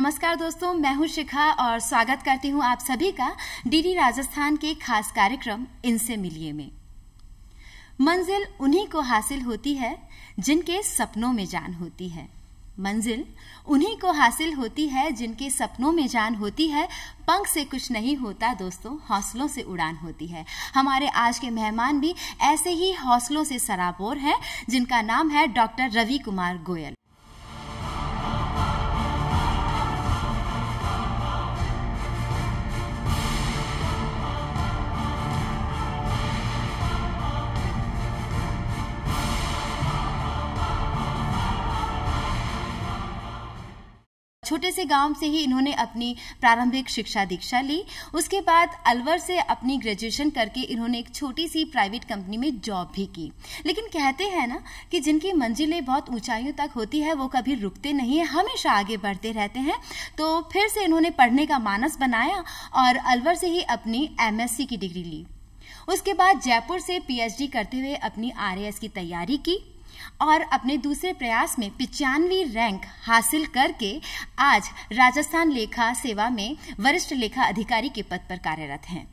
नमस्कार दोस्तों मैं हूं शिखा और स्वागत करती हूं आप सभी का डीडी राजस्थान के खास कार्यक्रम इनसे मिलिए में मंजिल उन्हीं को हासिल होती है जिनके सपनों में जान होती है मंजिल उन्हीं को हासिल होती है जिनके सपनों में जान होती है पंख से कुछ नहीं होता दोस्तों हौसलों से उड़ान होती है हमारे आज के मेहमान भी ऐसे ही हौसलों से सराबोर हैं जिनका नाम है डॉक्टर रवि कुमार गोयल छोटे से गांव से ही इन्होंने अपनी प्रारंभिक शिक्षा दीक्षा ली उसके बाद अलवर से अपनी ग्रेजुएशन करके इन्होंने एक छोटी सी प्राइवेट कंपनी में जॉब भी की लेकिन कहते हैं ना कि जिनकी मंजिलें बहुत ऊंचाइयों तक होती है वो कभी रुकते नहीं है हमेशा आगे बढ़ते रहते हैं तो फिर से इन्होंने पढ़ने का मानस बनाया और अलवर से ही अपनी एमएससी की डिग्री ली उसके बाद जयपुर से पीएचडी करते हुए अपनी आरएएस की तैयारी की और अपने दूसरे प्रयास में पिचानवी रैंक हासिल करके आज राजस्थान लेखा सेवा में वरिष्ठ लेखा अधिकारी के पद पर कार्यरत हैं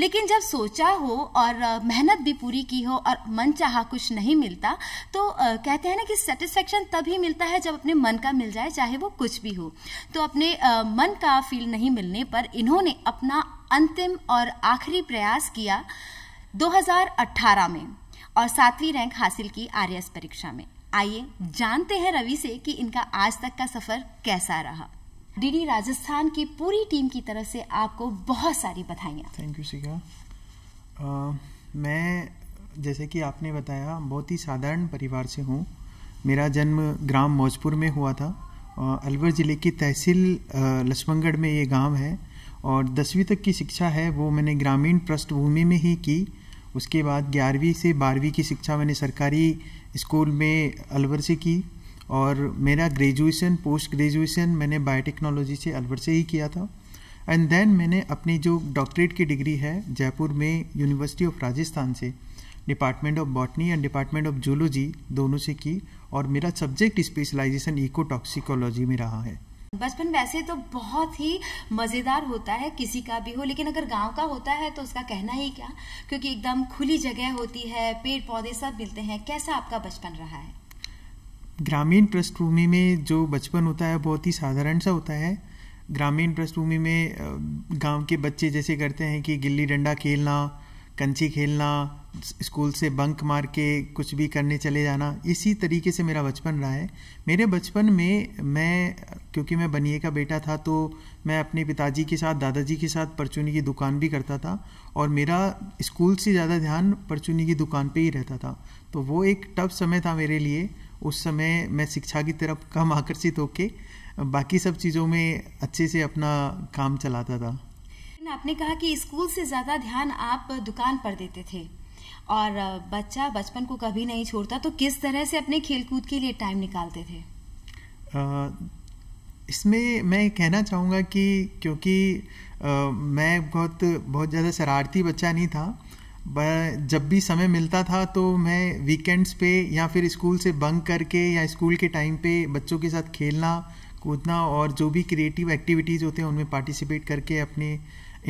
लेकिन जब सोचा हो और मेहनत भी पूरी की हो और मन चाह कुछ नहीं मिलता तो कहते हैं ना कि सेटिस्फेक्शन तभी मिलता है जब अपने मन का मिल जाए चाहे वो कुछ भी हो तो अपने मन का फील नहीं मिलने पर इन्होंने अपना अंतिम और आखिरी प्रयास किया 2018 में और सातवीं रैंक हासिल की आर परीक्षा में आइए जानते हैं रवि से कि इनका आज तक का सफर कैसा रहा डीडी राजस्थान की पूरी टीम की तरफ से आपको बहुत सारी बधाइयाँ थैंक यू सीखा मैं जैसे कि आपने बताया बहुत ही साधारण परिवार से हूँ मेरा जन्म ग्राम मौजपुर में हुआ था और अलवर ज़िले की तहसील लक्ष्मणगढ़ में ये गांव है और दसवीं तक की शिक्षा है वो मैंने ग्रामीण पृष्ठभूमि में ही की उसके बाद ग्यारहवीं से बारहवीं की शिक्षा मैंने सरकारी स्कूल में अलवर से की और मेरा ग्रेजुएशन पोस्ट ग्रेजुएशन मैंने बायोटेक्नोलॉजी से अलवर से ही किया था एंड देन मैंने अपनी जो डॉक्टरेट की डिग्री है जयपुर में यूनिवर्सिटी ऑफ राजस्थान से department of botany and department of zoology दोनों से की और मेरा सब्जेक्ट स्पेशलाइजेशन इको टॉक्सिकोलॉजी में रहा है बचपन वैसे तो बहुत ही मज़ेदार होता है किसी का भी हो लेकिन अगर गांव का होता है तो उसका कहना ही क्या क्योंकि एकदम खुली जगह होती है पेड़ पौधे सब मिलते हैं कैसा आपका बचपन रहा है ग्रामीण पृष्ठभूमि में जो बचपन होता है बहुत ही साधारण सा होता है ग्रामीण पृष्ठभूमि में गांव के बच्चे जैसे करते हैं कि गिल्ली डंडा खेलना कंची खेलना स्कूल से बंक मार के कुछ भी करने चले जाना इसी तरीके से मेरा बचपन रहा है मेरे बचपन में मैं क्योंकि मैं बनिए का बेटा था तो मैं अपने पिताजी के साथ दादाजी के साथ परचूनी की दुकान भी करता था और मेरा स्कूल से ज़्यादा ध्यान परचूनी की दुकान पे ही रहता था तो वो एक टफ समय था मेरे लिए उस समय मैं शिक्षा की तरफ कम आकर्षित होके बाकी सब चीज़ों में अच्छे से अपना काम चलाता था आपने कहा कि स्कूल से ज़्यादा ध्यान आप दुकान पर देते थे और बच्चा बचपन को कभी नहीं छोड़ता तो किस तरह से अपने खेलकूद के लिए टाइम निकालते थे आ, इसमें मैं कहना चाहूँगा कि क्योंकि आ, मैं बहुत बहुत ज़्यादा शरारती बच्चा नहीं था जब भी समय मिलता था तो मैं वीकेंड्स पे या फिर स्कूल से बंक करके या स्कूल के टाइम पे बच्चों के साथ खेलना कूदना और जो भी क्रिएटिव एक्टिविटीज़ होते हैं उनमें पार्टिसिपेट करके अपने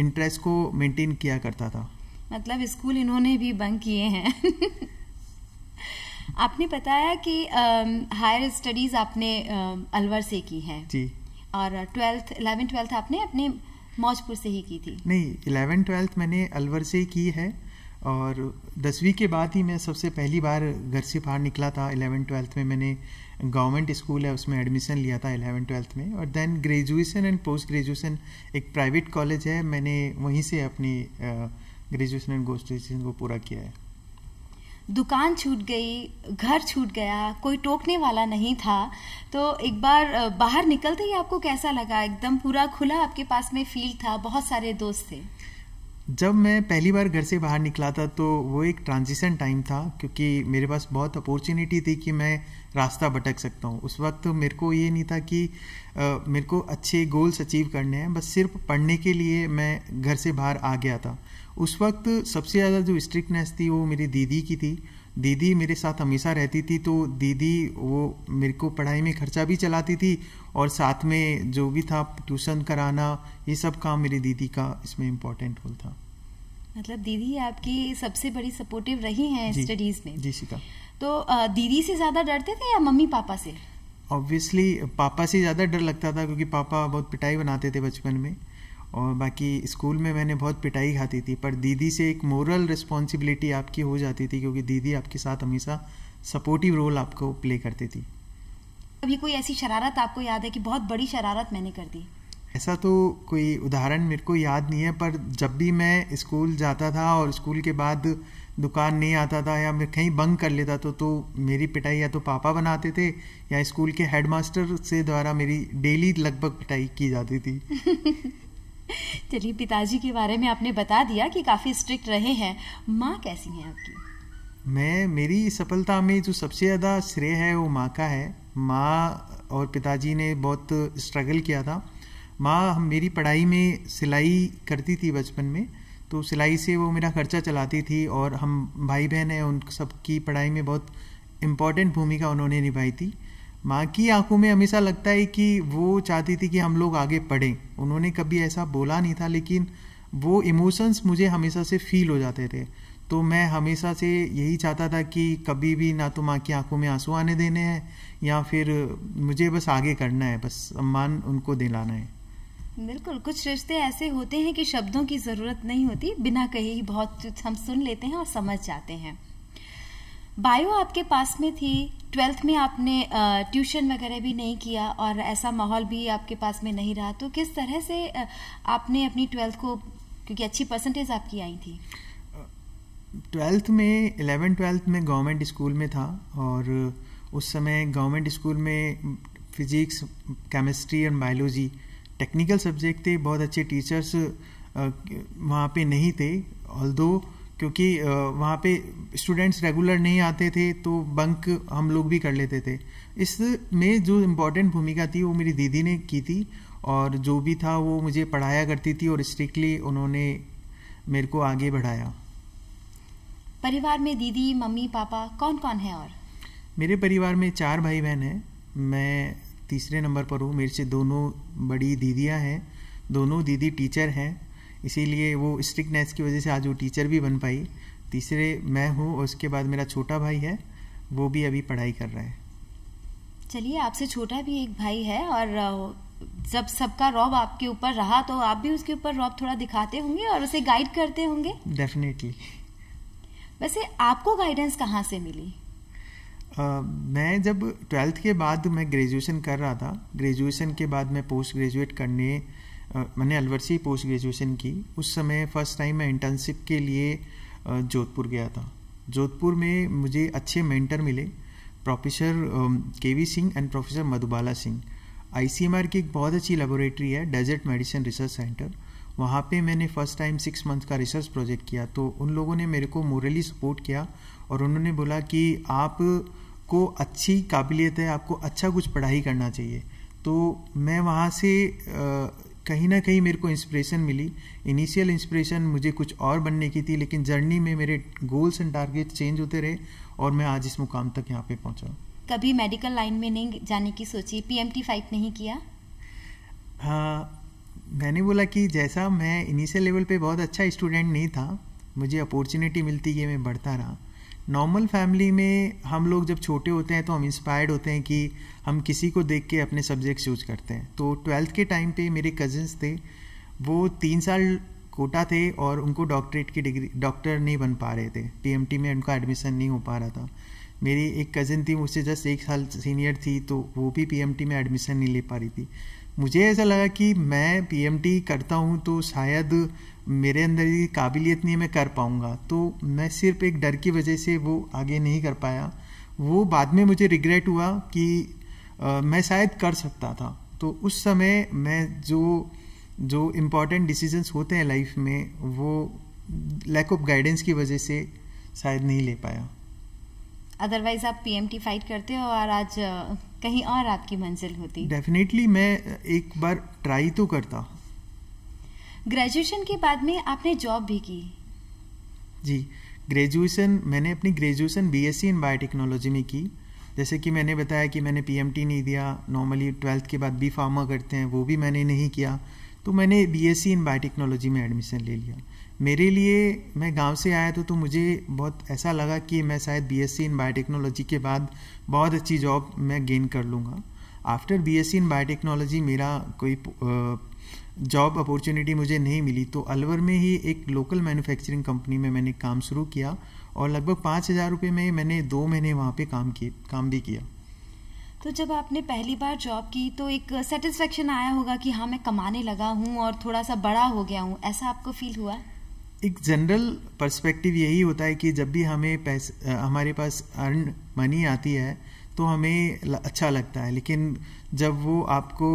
इंटरेस्ट को मेंटेन किया करता था मतलब स्कूल इन्होंने भी बंक किए हैं आपने बताया कि हायर स्टडीज आपने अलवर से की है जी और ट्वेल्थ इलेवन ट्वेल्थ आपने अपने मौजपुर से ही की थी नहीं इलेवन ट्वेल्थ मैंने अलवर से की है और दसवीं के बाद ही मैं सबसे पहली बार घर से बाहर निकला था इलेवन ट्वेल्थ में मैंने गवर्नमेंट स्कूल है उसमें एडमिशन लिया था इलेवन ट्वेल्थ में और then graduation and post graduation एक प्राइवेट कॉलेज है मैंने वहीं से अपनी ग्रेजुएशन एंड ग्रेजुएशन को पूरा किया है दुकान छूट गई घर छूट गया कोई टोकने वाला नहीं था तो एक बार बाहर निकलते ही आपको कैसा लगा एकदम पूरा खुला आपके पास में फील था बहुत सारे दोस्त थे जब मैं पहली बार घर से बाहर निकला था तो वो एक ट्रांजिशन टाइम था क्योंकि मेरे पास बहुत अपॉर्चुनिटी थी कि मैं रास्ता भटक सकता हूँ उस वक्त मेरे को ये नहीं था कि आ, मेरे को अच्छे गोल्स अचीव करने हैं बस सिर्फ पढ़ने के लिए मैं घर से बाहर आ गया था उस वक्त सबसे ज़्यादा जो स्ट्रिक्टनेस थी वो मेरी दीदी की थी दीदी मेरे साथ हमेशा रहती थी तो दीदी वो मेरे को पढ़ाई में खर्चा भी चलाती थी और साथ में जो भी था ट्यूशन कराना ये सब काम मेरी दीदी का इसमें इम्पोर्टेंट रोल था मतलब दीदी आपकी सबसे बड़ी सपोर्टिव रही हैं स्टडीज में जी शिका तो दीदी से ज़्यादा डरते थे या मम्मी पापा से ऑब्वियसली पापा से ज़्यादा डर लगता था क्योंकि पापा बहुत पिटाई बनाते थे बचपन में और बाकी स्कूल में मैंने बहुत पिटाई खाती थी पर दीदी से एक मोरल रिस्पॉन्सिबिलिटी आपकी हो जाती थी क्योंकि दीदी आपके साथ हमेशा सपोर्टिव रोल आपको प्ले करती थी अभी कोई ऐसी शरारत आपको याद है कि बहुत बड़ी शरारत मैंने कर दी ऐसा तो कोई उदाहरण मेरे को याद नहीं है पर जब भी मैं स्कूल जाता था और स्कूल के बाद दुकान नहीं आता था या मैं कहीं बंक कर लेता तो तो मेरी पिटाई या तो पापा बनाते थे या स्कूल के हेडमास्टर से द्वारा मेरी डेली लगभग पिटाई की जाती थी चलिए पिताजी के बारे में आपने बता दिया कि काफ़ी स्ट्रिक्ट रहे हैं माँ कैसी हैं आपकी मैं मेरी सफलता में जो सबसे ज़्यादा श्रेय है वो माँ का है माँ और पिताजी ने बहुत स्ट्रगल किया था माँ हम मेरी पढ़ाई में सिलाई करती थी बचपन में तो सिलाई से वो मेरा खर्चा चलाती थी और हम भाई बहन हैं उन सबकी पढ़ाई में बहुत इम्पोर्टेंट भूमिका उन्होंने निभाई थी माँ की आंखों में हमेशा लगता है कि वो चाहती थी कि हम लोग आगे पढ़ें उन्होंने कभी ऐसा बोला नहीं था लेकिन वो इमोशंस मुझे हमेशा से फील हो जाते थे तो मैं हमेशा से यही चाहता था कि कभी भी ना तो माँ की आंखों में आंसू आने देने हैं या फिर मुझे बस आगे करना है बस सम्मान उनको दिलाना है बिल्कुल कुछ रिश्ते ऐसे होते हैं कि शब्दों की ज़रूरत नहीं होती बिना कहे ही बहुत हम सुन लेते हैं और समझ जाते हैं बायो आपके पास में थी ट्वेल्थ में आपने ट्यूशन वगैरह भी नहीं किया और ऐसा माहौल भी आपके पास में नहीं रहा तो किस तरह से आपने अपनी ट्वेल्थ को क्योंकि अच्छी परसेंटेज आपकी आई थी ट्वेल्थ में एलेवन ट्वेल्थ में गवर्नमेंट स्कूल में था और उस समय गवर्नमेंट स्कूल में physics chemistry and biology technical subject थे बहुत अच्छे टीचर्स वहाँ पे नहीं थे ऑल क्योंकि वहाँ पे स्टूडेंट्स रेगुलर नहीं आते थे तो बंक हम लोग भी कर लेते थे इस में जो इम्पोर्टेंट भूमिका थी वो मेरी दीदी ने की थी और जो भी था वो मुझे पढ़ाया करती थी और स्ट्रिक्टली उन्होंने मेरे को आगे बढ़ाया परिवार में दीदी मम्मी पापा कौन कौन है और मेरे परिवार में चार भाई बहन हैं मैं तीसरे नंबर पर हूँ मेरे से दोनों बड़ी दीदियाँ हैं दोनों दीदी टीचर हैं इसीलिए वो स्ट्रिक्टनेस की वजह से आज वो टीचर भी बन पाई तीसरे मैं हूँ और उसके बाद मेरा छोटा भाई है वो भी अभी पढ़ाई कर रहा है चलिए आपसे छोटा भी एक भाई है और जब सबका रॉब आपके ऊपर रहा तो आप भी उसके ऊपर रॉब थोड़ा दिखाते होंगे और उसे गाइड करते होंगे डेफिनेटली वैसे आपको गाइडेंस कहाँ से मिली Uh, मैं जब ट्वेल्थ के बाद मैं ग्रेजुएशन कर रहा था ग्रेजुएशन के बाद मैं पोस्ट ग्रेजुएट करने मैंने अलवरसी पोस्ट ग्रेजुएशन की उस समय फर्स्ट टाइम मैं इंटर्नशिप के लिए जोधपुर गया था जोधपुर में मुझे अच्छे मेंटर मिले professor K V Singh and professor Madhubala Singh ICMR की एक बहुत अच्छी लेबोरेटरी है डेजर्ट मेडिसिन रिसर्च सेंटर वहाँ पे मैंने फर्स्ट टाइम सिक्स मंथ का रिसर्च प्रोजेक्ट किया तो उन लोगों ने मेरे को मोरली सपोर्ट किया और उन्होंने बोला कि आप को अच्छी काबिलियत है आपको अच्छा कुछ पढ़ाई करना चाहिए तो मैं वहाँ से कहीं ना कहीं मेरे को इंस्पिरेशन मिली इनिशियल इंस्पिरेशन मुझे कुछ और बनने की थी लेकिन जर्नी में मेरे गोल्स एंड टारगेट चेंज होते रहे और मैं आज इस मुकाम तक यहाँ पे पहुँचा कभी मेडिकल लाइन में नहीं जाने की सोची पी एम नहीं किया हाँ मैंने बोला कि जैसा मैं इनिशियल लेवल पे बहुत अच्छा स्टूडेंट नहीं था मुझे अपॉर्चुनिटी मिलती है मैं बढ़ता रहा नॉर्मल फैमिली में हम लोग जब छोटे होते हैं तो हम इंस्पायर्ड होते हैं कि हम किसी को देख के अपने सब्जेक्ट चूज करते हैं तो ट्वेल्थ के टाइम पे मेरे कजिन्स थे वो तीन साल कोटा थे और उनको डॉक्टरेट की डिग्री डॉक्टर नहीं बन पा रहे थे पी में उनका एडमिशन नहीं हो पा रहा था मेरी एक कज़िन थी मुझसे जस्ट एक साल सीनियर थी तो वो भी पी में एडमिशन नहीं ले पा रही थी मुझे ऐसा लगा कि मैं पी करता हूँ तो शायद मेरे अंदर ये काबिलियत नहीं है मैं कर पाऊँगा तो मैं सिर्फ एक डर की वजह से वो आगे नहीं कर पाया वो बाद में मुझे रिग्रेट हुआ कि आ, मैं शायद कर सकता था तो उस समय मैं जो जो इम्पॉर्टेंट डिसीजंस होते हैं लाइफ में वो लैक ऑफ गाइडेंस की वजह से शायद नहीं ले पाया अदरवाइज आप पी फाइट करते हो और आज कहीं और आपकी मंजिल होती डेफिनेटली मैं एक बार ट्राई तो करता ग्रेजुएशन के बाद में आपने जॉब भी की जी ग्रेजुएशन मैंने अपनी ग्रेजुएशन बीएससी इन बायोटेक्नोलॉजी में की जैसे कि मैंने बताया कि मैंने पीएमटी नहीं दिया नॉर्मली ट्वेल्थ के बाद बी फार्मा करते हैं वो भी मैंने नहीं किया तो मैंने बीएससी इन बायोटेक्नोलॉजी में एडमिशन ले लिया मेरे लिए मैं गांव से आया था तो मुझे बहुत ऐसा लगा कि मैं शायद बीएससी इन बायोटेक्नोलॉजी के बाद बहुत अच्छी जॉब मैं गेन कर लूँगा आफ्टर बीएससी इन बायोटेक्नोलॉजी मेरा कोई जॉब अपॉर्चुनिटी मुझे नहीं मिली तो अलवर में ही एक लोकल मैन्युफैक्चरिंग कंपनी में मैंने काम शुरू किया और लगभग पाँच हज़ार रुपये में मैंने दो महीने वहाँ पे काम किए काम भी किया तो जब आपने पहली बार जॉब की तो एक सेटिस्फेक्शन आया होगा कि हाँ मैं कमाने लगा हूँ और थोड़ा सा बड़ा हो गया हूँ ऐसा आपको फील हुआ एक जनरल पर्सपेक्टिव यही होता है कि जब भी हमें पैसे हमारे पास अर्न मनी आती है तो हमें अच्छा लगता है लेकिन जब वो आपको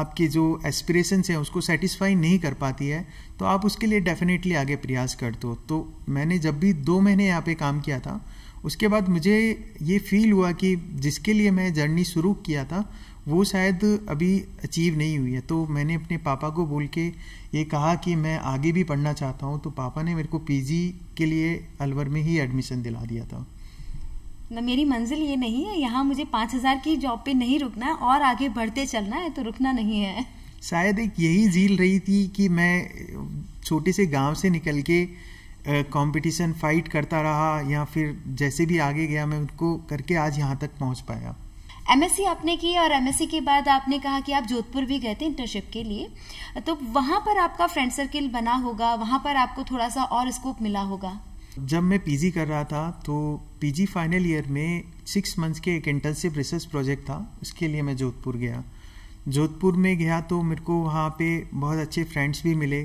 आपकी जो एस्पिरेशंस हैं उसको सेटिस्फाई नहीं कर पाती है तो आप उसके लिए डेफिनेटली आगे प्रयास कर दो तो मैंने जब भी दो महीने यहाँ पे काम किया था उसके बाद मुझे ये फील हुआ कि जिसके लिए मैं जर्नी शुरू किया था वो शायद अभी अचीव नहीं हुई है तो मैंने अपने पापा को बोल के ये कहा कि मैं आगे भी पढ़ना चाहता हूँ तो पापा ने मेरे को पीजी के लिए अलवर में ही एडमिशन दिला दिया था मेरी मंजिल ये नहीं है यहाँ मुझे पाँच हजार की जॉब पे नहीं रुकना है और आगे बढ़ते चलना है तो रुकना नहीं है शायद एक यही झील रही थी कि मैं छोटे से गांव से निकल के कंपटीशन फाइट करता रहा या फिर जैसे भी आगे गया मैं उनको करके आज यहाँ तक पहुँच पाया एमएससी आपने की और एमएससी के बाद आपने कहा कि आप जोधपुर भी गए थे इंटर्नशिप के लिए तो वहाँ पर आपका फ्रेंड सर्किल बना होगा वहाँ पर आपको थोड़ा सा और स्कोप मिला होगा जब मैं पीजी कर रहा था तो पीजी फाइनल ईयर में सिक्स मंथ्स के एक इंटर्नशिप रिसर्च प्रोजेक्ट था उसके लिए मैं जोधपुर गया जोधपुर में गया तो मेरे को वहाँ पे बहुत अच्छे फ्रेंड्स भी मिले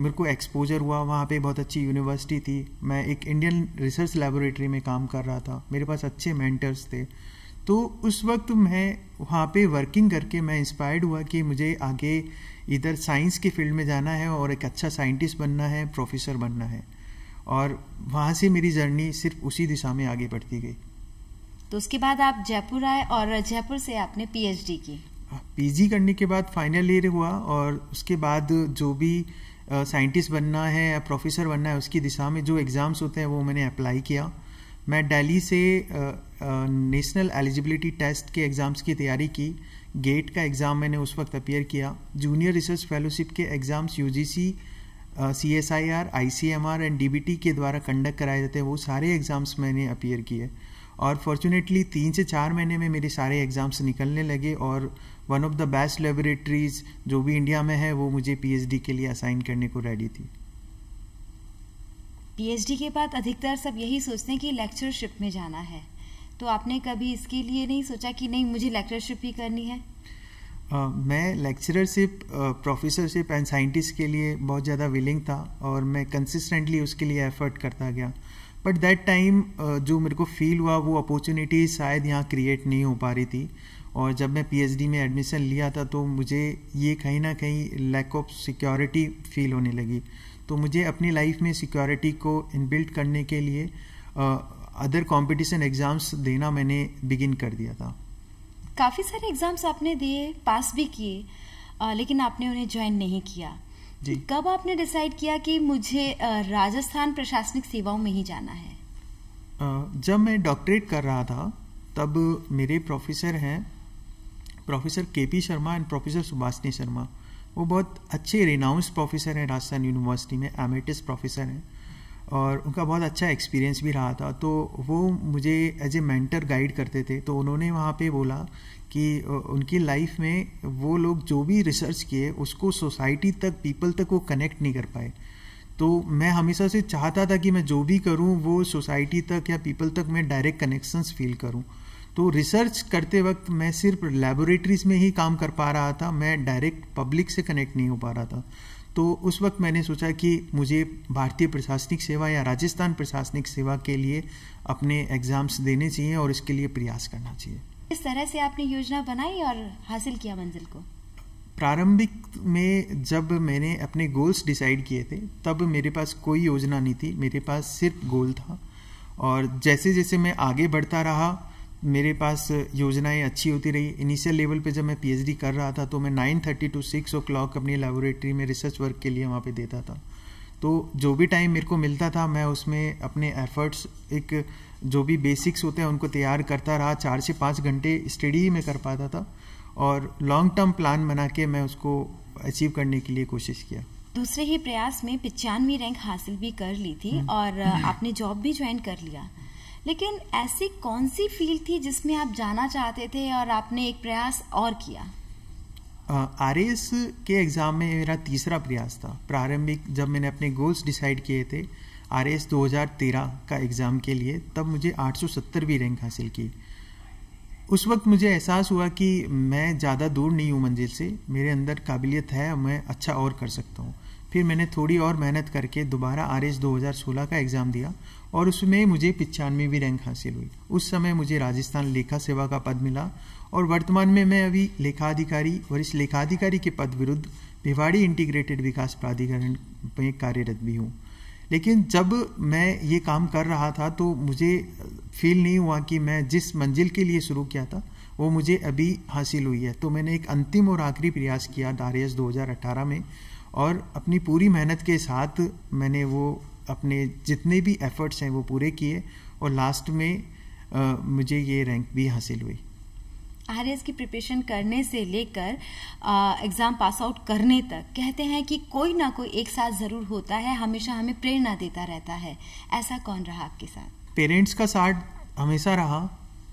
मेरे को एक्सपोजर हुआ वहाँ पे बहुत अच्छी यूनिवर्सिटी थी मैं एक इंडियन रिसर्च लेबोरेटरी में काम कर रहा था मेरे पास अच्छे मेंटर्स थे तो उस वक्त मैं वहाँ पे वर्किंग करके मैं इंस्पायर्ड हुआ कि मुझे आगे इधर साइंस के फील्ड में जाना है और एक अच्छा साइंटिस्ट बनना है प्रोफेसर बनना है और वहाँ से मेरी जर्नी सिर्फ उसी दिशा में आगे बढ़ती गई तो उसके बाद आप जयपुर आए और जयपुर से आपने पीएचडी की पीजी हाँ, करने के बाद फाइनल ईयर हुआ और उसके बाद जो भी साइंटिस्ट बनना है या प्रोफेसर बनना है उसकी दिशा में जो एग्ज़ाम्स होते हैं वो मैंने अप्लाई किया मैं दिल्ली से नेशनल एलिजिबिलिटी टेस्ट के एग्ज़ाम्स की तैयारी की गेट का एग्ज़ाम मैंने उस वक्त अपेयर किया जूनियर रिसर्च फेलोशिप के exams UGC C S I R I C M R and D B T के द्वारा कंडक्ट कराए जाते हैं वो सारे एग्ज़ाम्स मैंने अपीयर किए और फॉर्चुनेटली तीन से चार महीने में मेरे सारे एग्ज़ाम्स निकलने लगे और one of the best laboratories जो भी इंडिया में है वो मुझे पीएचडी के लिए असाइन करने को रेडी थी पीएचडी के बाद अधिकतर सब यही सोचते हैं कि लेक्चरशिप में जाना है तो आपने कभी इसके लिए नहीं सोचा कि नहीं मुझे लेक्चरशिप ही करनी है मैं लेक्चरशिप प्रोफेसरशिप एंड साइंटिस्ट के लिए बहुत ज़्यादा विलिंग था और मैं कंसिस्टेंटली उसके लिए एफर्ट करता गया बट दैट टाइम जो मेरे को फील हुआ वो अपॉर्चुनिटी शायद यहाँ क्रिएट नहीं हो पा रही थी और जब मैं पीएचडी में एडमिशन लिया था तो मुझे ये कहीं ना कहीं लैक ऑफ सिक्योरिटी फील होने लगी तो मुझे अपनी लाइफ में सिक्योरिटी को इनबिल्ट करने के लिए अदर कंपटीशन एग्ज़ाम्स देना मैंने बिगिन कर दिया था काफ़ी सारे एग्ज़ाम्स आपने दिए पास भी किए लेकिन आपने उन्हें ज्वाइन नहीं किया जी तो कब आपने डिसाइड किया कि मुझे राजस्थान प्रशासनिक सेवाओं में ही जाना है जब मैं डॉक्टरेट कर रहा था तब मेरे प्रोफेसर हैं professor K P Sharma and professor Subhashini Sharma वो बहुत अच्छे रिनाउंस प्रोफेसर हैं राजस्थान यूनिवर्सिटी में एमेटिस प्रोफेसर हैं और उनका बहुत अच्छा एक्सपीरियंस भी रहा था तो वो मुझे एज ए मेंटर गाइड करते थे तो उन्होंने वहाँ पे बोला कि उनकी लाइफ में वो लोग जो भी रिसर्च किए उसको सोसाइटी तक पीपल तक वो कनेक्ट नहीं कर पाए तो मैं हमेशा से चाहता था कि मैं जो भी करूँ वो सोसाइटी तक या पीपल तक मैं डायरेक्ट कनेक्शंस फील करूँ तो रिसर्च करते वक्त मैं सिर्फ लेबोरेटरीज में ही काम कर पा रहा था मैं डायरेक्ट पब्लिक से कनेक्ट नहीं हो पा रहा था तो उस वक्त मैंने सोचा कि मुझे भारतीय प्रशासनिक सेवा या राजस्थान प्रशासनिक सेवा के लिए अपने एग्जाम्स देने चाहिए और इसके लिए प्रयास करना चाहिए इस तरह से आपने योजना बनाई और हासिल किया मंजिल को प्रारंभिक में जब मैंने अपने गोल्स डिसाइड किए थे तब मेरे पास कोई योजना नहीं थी मेरे पास सिर्फ गोल था और जैसे जैसे मैं आगे बढ़ता रहा मेरे पास योजनाएं अच्छी होती रही इनिशियल लेवल पे जब मैं पीएचडी कर रहा था तो मैं nine thirty to six o'clock अपनी लेबोरेटरी में रिसर्च वर्क के लिए वहाँ पे देता था तो जो भी टाइम मेरे को मिलता था मैं उसमें अपने एफर्ट्स एक जो भी बेसिक्स होते हैं उनको तैयार करता रहा चार से पाँच घंटे स्टडी ही में कर पाता था और लॉन्ग टर्म प्लान बना के मैं उसको अचीव करने के लिए कोशिश किया दूसरे ही प्रयास में पिचानवी रैंक हासिल भी कर ली थी हम्म। और आपने जॉब भी ज्वाइन कर लिया लेकिन ऐसी कौन सी फील्ड थी जिसमें आप जाना चाहते थे और आपने एक प्रयास और किया आर एस के एग्ज़ाम में मेरा तीसरा प्रयास था प्रारंभिक जब मैंने अपने गोल्स डिसाइड किए थे आर एस दो का एग्ज़ाम के लिए तब मुझे 870 भी रैंक हासिल की उस वक्त मुझे एहसास हुआ कि मैं ज़्यादा दूर नहीं हूँ मंजिल से मेरे अंदर काबिलियत है मैं अच्छा और कर सकता हूँ फिर मैंने थोड़ी और मेहनत करके दोबारा आर एस का एग्ज़ाम दिया और उसमें मुझे पिचानवेवी रैंक हासिल हुई उस समय मुझे राजस्थान लेखा सेवा का पद मिला और वर्तमान में मैं अभी लेखाधिकारी वरिष्ठ लेखाधिकारी के पद विरुद्ध भिवाड़ी इंटीग्रेटेड विकास प्राधिकरण में कार्यरत भी हूँ लेकिन जब मैं ये काम कर रहा था तो मुझे फील नहीं हुआ कि मैं जिस मंजिल के लिए शुरू किया था वो मुझे अभी हासिल हुई है तो मैंने एक अंतिम और आखिरी प्रयास किया दारियस 2018 में और अपनी पूरी मेहनत के साथ मैंने वो अपने जितने भी एफर्ट्स हैं वो पूरे किए और लास्ट में आ, मुझे ये रैंक भी हासिल हुई आर की प्रिपरेशन करने से लेकर एग्ज़ाम पास आउट करने तक कहते हैं कि कोई ना कोई एक साथ ज़रूर होता है हमेशा हमें प्रेरणा देता रहता है ऐसा कौन रहा आपके साथ पेरेंट्स का साथ हमेशा रहा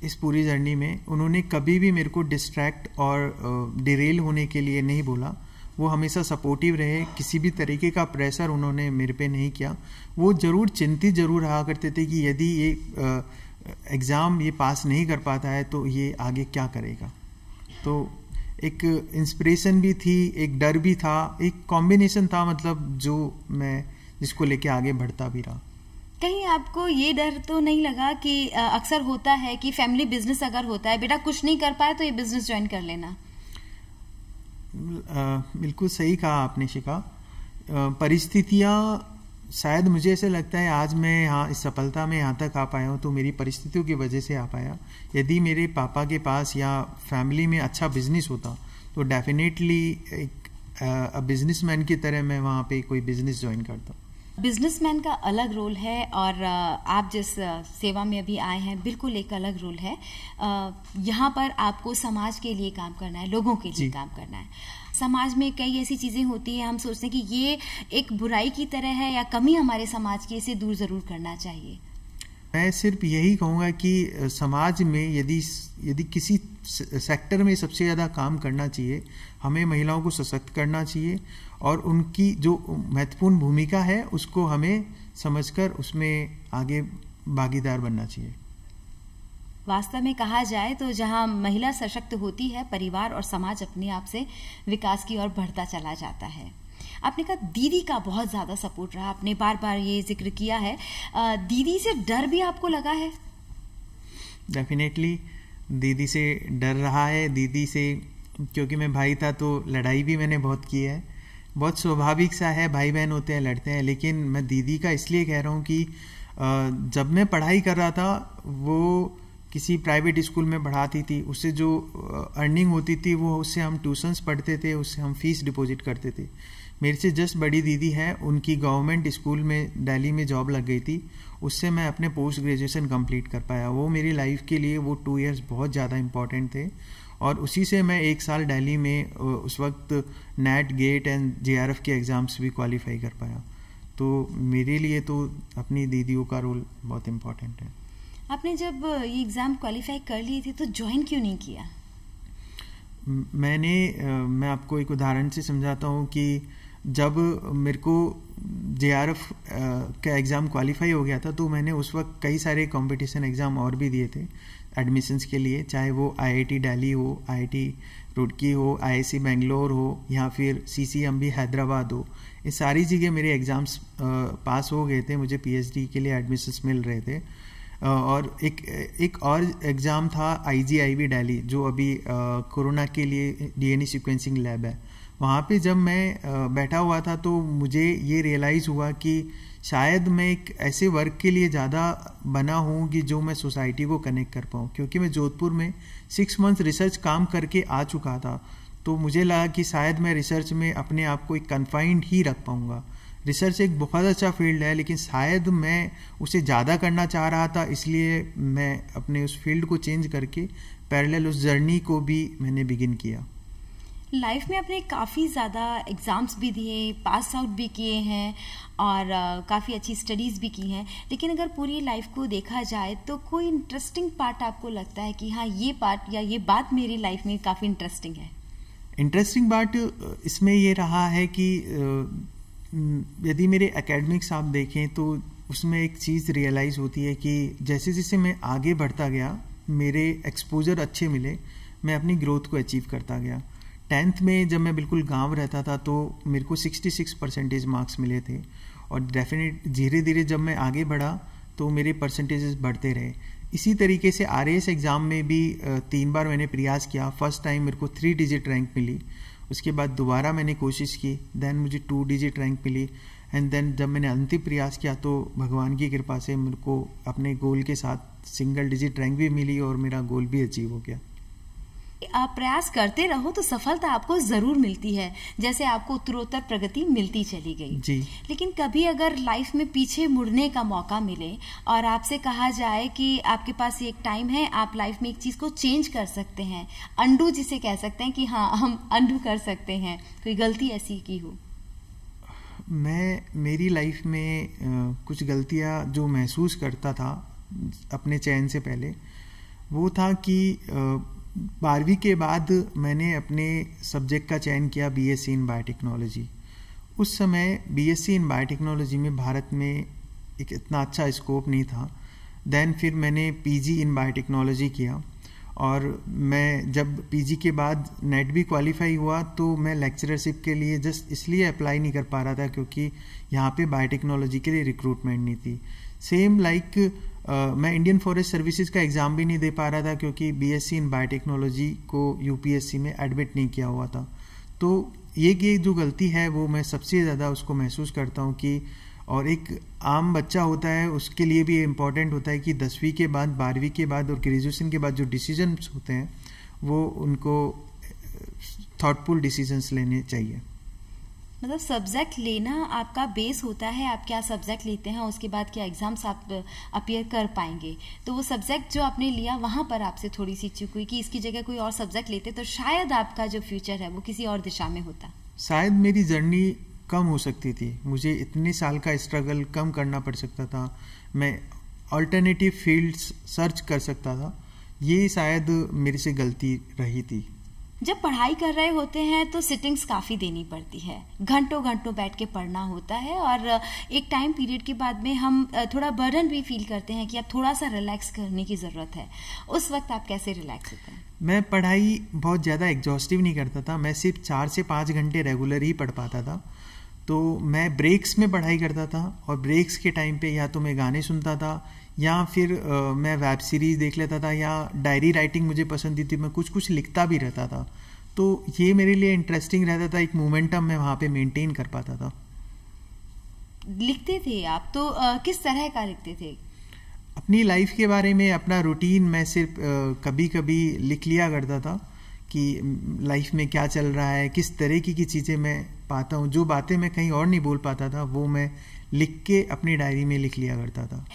इस पूरी जर्नी में उन्होंने कभी भी मेरे को डिस्ट्रैक्ट और डिरेल होने के लिए नहीं बोला वो हमेशा सपोर्टिव रहे किसी भी तरीके का प्रेशर उन्होंने मेरे पे नहीं किया वो ज़रूर चिंतित ज़रूर रहा करते थे कि यदि ये एग्ज़ाम ये पास नहीं कर पाता है तो ये आगे क्या करेगा तो एक इंस्पिरेशन भी थी एक डर भी था एक कॉम्बिनेशन था मतलब जो मैं जिसको लेके आगे बढ़ता भी रहा कहीं आपको ये डर तो नहीं लगा कि अक्सर होता है कि फैमिली बिजनेस अगर होता है बेटा कुछ नहीं कर पाए तो ये बिजनेस ज्वाइन कर लेना बिल्कुल सही कहा आपने शिका परिस्थितियाँ शायद मुझे ऐसा लगता है आज मैं यहाँ इस सफलता में यहाँ तक आ पाया हूँ तो मेरी परिस्थितियों की वजह से आ पाया यदि मेरे पापा के पास या फैमिली में अच्छा बिजनेस होता तो डेफिनेटली एक बिजनेसमैन की तरह मैं वहाँ पे कोई बिजनेस ज्वाइन करता बिजनेसमैन का अलग रोल है और आप जिस सेवा में अभी आए हैं बिल्कुल एक अलग रोल है यहाँ पर आपको समाज के लिए काम करना है लोगों के लिए काम करना है समाज में कई ऐसी चीज़ें होती है हम सोचते हैं कि ये एक बुराई की तरह है या कमी हमारे समाज की इसे दूर ज़रूर करना चाहिए मैं सिर्फ यही कहूँगा कि समाज में यदि यदि किसी सेक्टर में सबसे ज़्यादा काम करना चाहिए हमें महिलाओं को सशक्त करना चाहिए और उनकी जो महत्वपूर्ण भूमिका है उसको हमें समझकर उसमें आगे भागीदार बनना चाहिए वास्तव में कहा जाए तो जहां महिला सशक्त होती है परिवार और समाज अपने आप से विकास की ओर बढ़ता चला जाता है आपने कहा दीदी का बहुत ज़्यादा सपोर्ट रहा आपने बार बार ये जिक्र किया है दीदी से डर भी आपको लगा है डेफिनेटली दीदी से डर रहा है दीदी से क्योंकि मैं भाई था तो लड़ाई भी मैंने बहुत की है बहुत स्वाभाविक सा है भाई बहन होते हैं लड़ते हैं लेकिन मैं दीदी का इसलिए कह रहा हूँ कि जब मैं पढ़ाई कर रहा था वो किसी प्राइवेट स्कूल में पढ़ाती थी उससे जो अर्निंग होती थी वो उससे हम ट्यूशंस पढ़ते थे उससे हम फीस डिपॉजिट करते थे मेरे से जस्ट बड़ी दीदी है उनकी गवर्नमेंट स्कूल में दिल्ली में जॉब लग गई थी उससे मैं अपने पोस्ट ग्रेजुएशन कंप्लीट कर पाया वो मेरी लाइफ के लिए वो टू इयर्स बहुत ज़्यादा इम्पॉर्टेंट थे और उसी से मैं एक साल दिल्ली में उस वक्त नेट गेट एंड जे के एग्ज़ाम्स भी क्वालिफाई कर पाया तो मेरे लिए तो अपनी दीदियों का रोल बहुत इम्पॉर्टेंट है आपने जब ये एग्ज़ाम क्वालिफाई कर लिए थे तो ज्वाइन क्यों नहीं किया मैंने मैं आपको एक उदाहरण से समझाता हूँ कि जब मेरे को जे आर एफ का एग्ज़ाम क्वालिफाई हो गया था तो मैंने उस वक्त कई सारे कंपटीशन एग्ज़ाम और भी दिए थे एडमिशन्स के लिए चाहे वो आईआईटी दिल्ली हो आईआईटी रुड़की हो आईआईसी बेंगलोर हो या फिर सीसीएमबी हैदराबाद हो ये सारी जगह मेरे एग्ज़ाम्स पास हो गए थे मुझे पीएचडी के लिए एडमिशन्स मिल रहे थे और एक एक और एग्ज़ाम था वी दिल्ली जो अभी कोरोना के लिए डीएनए सीक्वेंसिंग लैब है वहाँ पे जब मैं बैठा हुआ था तो मुझे ये रियलाइज़ हुआ कि शायद मैं एक ऐसे वर्क के लिए ज़्यादा बना हूँ कि जो मैं सोसाइटी को कनेक्ट कर पाऊँ क्योंकि मैं जोधपुर में सिक्स मंथ्स रिसर्च काम करके आ चुका था तो मुझे लगा कि शायद मैं रिसर्च में अपने आप को एक कन्फाइंड ही रख पाऊँगा रिसर्च एक बहुत अच्छा फील्ड है लेकिन शायद मैं उसे ज़्यादा करना चाह रहा था इसलिए मैं अपने उस फील्ड को चेंज करके पैरेलल उस जर्नी को भी मैंने बिगिन किया लाइफ में आपने काफ़ी ज़्यादा एग्ज़ाम्स भी दिए पास आउट भी किए हैं और काफ़ी अच्छी स्टडीज़ भी की हैं लेकिन अगर पूरी लाइफ को देखा जाए तो कोई इंटरेस्टिंग पार्ट आपको लगता है कि हाँ ये पार्ट या ये बात मेरी लाइफ में काफ़ी इंटरेस्टिंग है इंटरेस्टिंग पार्ट इसमें ये रहा है कि यदि मेरे एकेडमिक्स आप देखें तो उसमें एक चीज़ रियलाइज़ होती है कि जैसे जैसे मैं आगे बढ़ता गया मेरे एक्सपोजर अच्छे मिले मैं अपनी ग्रोथ को अचीव करता गया टेंथ में जब मैं बिल्कुल गांव रहता था तो मेरे को 66 परसेंटेज मार्क्स मिले थे और डेफिनेट धीरे धीरे जब मैं आगे बढ़ा तो मेरे परसेंटेजेस बढ़ते रहे इसी तरीके से आर एग्ज़ाम में भी तीन बार मैंने प्रयास किया फर्स्ट टाइम मेरे को थ्री डिजिट रैंक मिली उसके बाद दोबारा मैंने कोशिश की देन मुझे टू डिजिट रैंक मिली एंड देन जब मैंने अंतिम प्रयास किया तो भगवान की कृपा से मेरे को अपने गोल के साथ सिंगल डिजिट रैंक भी मिली और मेरा गोल भी अचीव हो गया आप प्रयास करते रहो तो सफलता आपको ज़रूर मिलती है जैसे आपको उत्तरोत्तर प्रगति मिलती चली गई जी। लेकिन कभी अगर लाइफ में पीछे मुड़ने का मौका मिले और आपसे कहा जाए कि आपके पास एक टाइम है आप लाइफ में एक चीज़ को चेंज कर सकते हैं अंडू जिसे कह सकते हैं कि हाँ हम अंडू कर सकते हैं कोई गलती ऐसी की हो मैं मेरी लाइफ में कुछ गलतियां जो महसूस करता था अपने चयन से पहले वो था कि आ, बारहवीं के बाद मैंने अपने सब्जेक्ट का चयन किया B S C in biotechnology उस समय B S C in biotechnology में भारत में एक इतना अच्छा स्कोप नहीं था देन फिर मैंने पी जी इन बायोटेक्नोलॉजी किया और मैं जब पी जी के बाद नेट भी क्वालिफाई हुआ तो मैं लेक्चरशिप के लिए जस्ट इसलिए अप्लाई नहीं कर पा रहा था क्योंकि यहाँ पे बायोटेक्नोलॉजी के लिए रिक्रूटमेंट नहीं थी सेम लाइक like, मैं इंडियन फॉरेस्ट सर्विसेज का एग्ज़ाम भी नहीं दे पा रहा था क्योंकि बीएससी इन बायोटेक्नोलॉजी को यूपीएससी में एडमिट नहीं किया हुआ था तो ये की जो गलती है वो मैं सबसे ज़्यादा उसको महसूस करता हूँ कि और एक आम बच्चा होता है उसके लिए भी इम्पॉर्टेंट होता है कि दसवीं के बाद बारहवीं के बाद और ग्रेजुएशन के बाद जो डिसीजन होते हैं वो उनको थाटफुल डिसीजन्स लेने चाहिए मतलब सब्जेक्ट लेना आपका बेस होता है आप क्या सब्जेक्ट लेते हैं उसके बाद क्या एग्ज़ाम्स आप अपियर कर पाएंगे तो वो सब्जेक्ट जो आपने लिया वहाँ पर आपसे थोड़ी सी चूक हुई कि इसकी जगह कोई और सब्जेक्ट लेते तो शायद आपका जो फ्यूचर है वो किसी और दिशा में होता शायद मेरी जर्नी कम हो सकती थी मुझे इतने साल का स्ट्रगल कम करना पड़ सकता था मैं ऑल्टरनेटिव फील्ड्स सर्च कर सकता था ये शायद मेरे से गलती रही थी जब पढ़ाई कर रहे होते हैं तो सिटिंग्स काफ़ी देनी पड़ती है घंटों घंटों बैठ के पढ़ना होता है और एक टाइम पीरियड के बाद में हम थोड़ा बर्डन भी फील करते हैं कि अब थोड़ा सा रिलैक्स करने की ज़रूरत है उस वक्त आप कैसे रिलैक्स होते हैं मैं पढ़ाई बहुत ज़्यादा एग्जॉस्टिव नहीं करता था मैं सिर्फ चार से पाँच घंटे रेगुलर ही पढ़ पाता था तो मैं ब्रेक्स में पढ़ाई करता था और ब्रेक्स के टाइम पे या तो मैं गाने सुनता था या फिर आ, मैं वेब सीरीज़ देख लेता था या डायरी राइटिंग मुझे पसंद थी, थी तो मैं कुछ कुछ लिखता भी रहता था तो ये मेरे लिए इंटरेस्टिंग रहता था एक मोमेंटम मैं वहाँ पे मेंटेन कर पाता था लिखते थे आप तो आ, किस तरह का लिखते थे अपनी लाइफ के बारे में अपना रूटीन मैं सिर्फ कभी कभी लिख लिया करता था कि लाइफ में क्या चल रहा है किस तरह की की चीज़ें मैं पाता हूँ जो बातें मैं कहीं और नहीं बोल पाता था वो मैं लिख के अपनी डायरी में लिख लिया करता था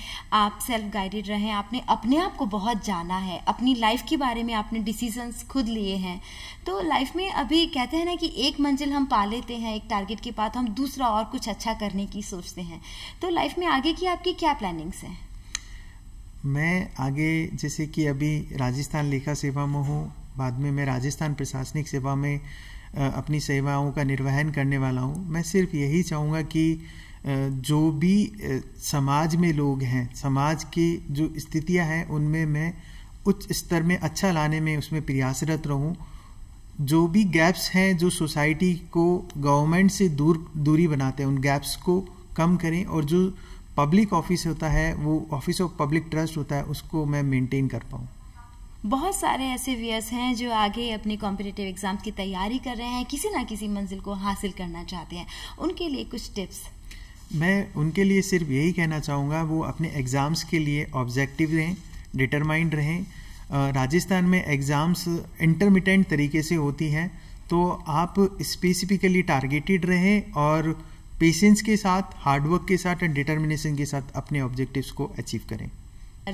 आप सेल्फ गाइडेड रहे आपने अपने आप को बहुत जाना है अपनी लाइफ के बारे में आपने डिसीजन खुद लिए हैं तो लाइफ में अभी कहते हैं ना कि एक मंजिल हम पा लेते हैं एक टारगेट के बाद हम दूसरा और कुछ अच्छा करने की सोचते हैं तो लाइफ में आगे की आपकी क्या प्लानिंग्स हैं मैं आगे जैसे कि अभी राजस्थान लेखा सेवा में हूँ बाद में मैं राजस्थान प्रशासनिक सेवा में अपनी सेवाओं का निर्वहन करने वाला हूँ मैं सिर्फ यही चाहूँगा कि जो भी समाज में लोग हैं समाज की जो स्थितियां हैं उनमें मैं उच्च स्तर में अच्छा लाने में उसमें प्रयासरत रहूं जो भी गैप्स हैं जो सोसाइटी को गवर्नमेंट से दूर दूरी बनाते हैं उन गैप्स को कम करें और जो पब्लिक ऑफिस होता है वो ऑफिस ऑफ पब्लिक ट्रस्ट होता है उसको मैं मेंटेन कर पाऊँ बहुत सारे ऐसे व्यर्स हैं जो आगे अपने कॉम्पिटेटिव एग्जाम्स की तैयारी कर रहे हैं किसी ना किसी मंजिल को हासिल करना चाहते हैं उनके लिए कुछ टिप्स मैं उनके लिए सिर्फ यही कहना चाहूँगा वो अपने एग्ज़ाम्स के लिए ऑब्जेक्टिव रहें डिटरमाइंड रहें राजस्थान में एग्ज़ाम्स इंटरमिटेंट तरीके से होती हैं तो आप स्पेसिफिकली टारगेटेड रहें और पेशेंस के साथ हार्डवर्क के साथ एंड डिटर्मिनेशन के साथ अपने ऑब्जेक्टिव्स को अचीव करें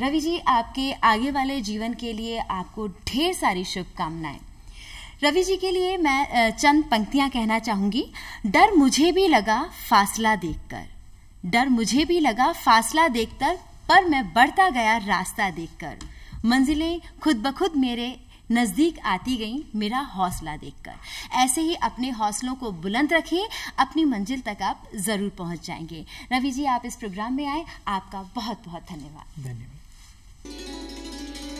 रवि जी आपके आगे वाले जीवन के लिए आपको ढेर सारी शुभकामनाएं रवि जी के लिए मैं चंद पंक्तियां कहना चाहूंगी डर मुझे भी लगा फासला देखकर डर मुझे भी लगा फासला देखकर पर मैं बढ़ता गया रास्ता देखकर मंजिलें खुद ब खुद मेरे नज़दीक आती गई मेरा हौसला देखकर ऐसे ही अपने हौसलों को बुलंद रखिए अपनी मंजिल तक आप ज़रूर पहुंच जाएंगे रवि जी आप इस प्रोग्राम में आए आपका बहुत बहुत धन्यवाद धन्यवाद